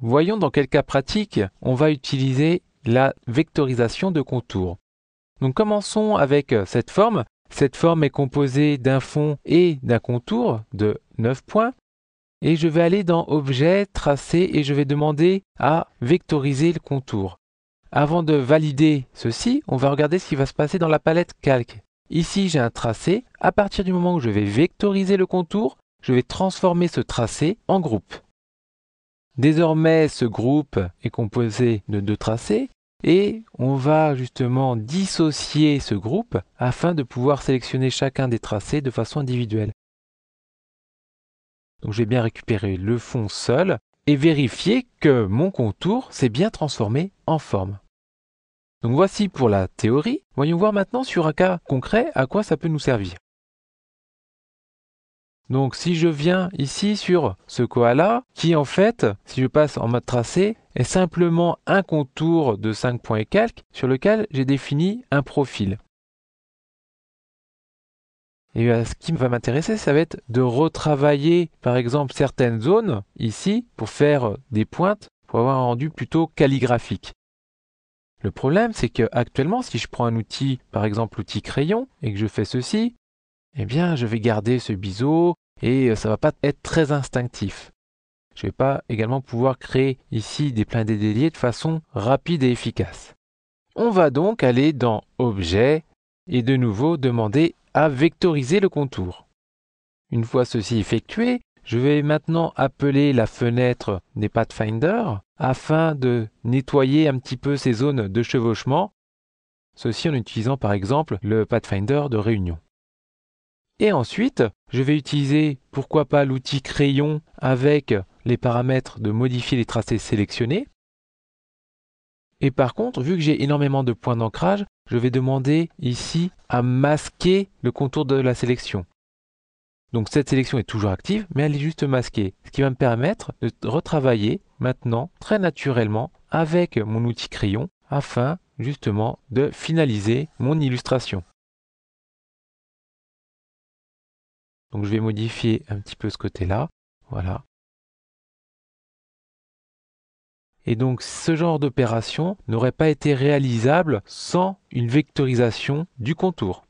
Voyons dans quel cas pratique on va utiliser la vectorisation de contours. Donc commençons avec cette forme. Cette forme est composée d'un fond et d'un contour de 9 points. Et je vais aller dans Objet, Tracé et je vais demander à vectoriser le contour. Avant de valider ceci, on va regarder ce qui va se passer dans la palette Calque. Ici, j'ai un tracé. À partir du moment où je vais vectoriser le contour, je vais transformer ce tracé en groupe. Désormais, ce groupe est composé de deux tracés et on va justement dissocier ce groupe afin de pouvoir sélectionner chacun des tracés de façon individuelle. Donc je vais bien récupérer le fond seul et vérifier que mon contour s'est bien transformé en forme. Donc voici pour la théorie. Voyons voir maintenant sur un cas concret à quoi ça peut nous servir. Donc si je viens ici sur ce koala, qui en fait, si je passe en mode tracé, est simplement un contour de 5 points et calques sur lequel j'ai défini un profil. Et ce qui va m'intéresser, ça va être de retravailler par exemple certaines zones ici pour faire des pointes, pour avoir un rendu plutôt calligraphique. Le problème, c'est qu'actuellement, si je prends un outil, par exemple l'outil crayon, et que je fais ceci, eh bien, je vais garder ce biseau et euh, ça ne va pas être très instinctif. Je ne vais pas également pouvoir créer ici des pleins des de façon rapide et efficace. On va donc aller dans Objet et de nouveau demander à vectoriser le contour. Une fois ceci effectué, je vais maintenant appeler la fenêtre des Pathfinder afin de nettoyer un petit peu ces zones de chevauchement, ceci en utilisant par exemple le Pathfinder de réunion. Et ensuite, je vais utiliser, pourquoi pas, l'outil crayon avec les paramètres de modifier les tracés sélectionnés. Et par contre, vu que j'ai énormément de points d'ancrage, je vais demander ici à masquer le contour de la sélection. Donc cette sélection est toujours active, mais elle est juste masquée, ce qui va me permettre de retravailler maintenant très naturellement avec mon outil crayon afin justement de finaliser mon illustration. Donc je vais modifier un petit peu ce côté-là. Voilà. Et donc ce genre d'opération n'aurait pas été réalisable sans une vectorisation du contour.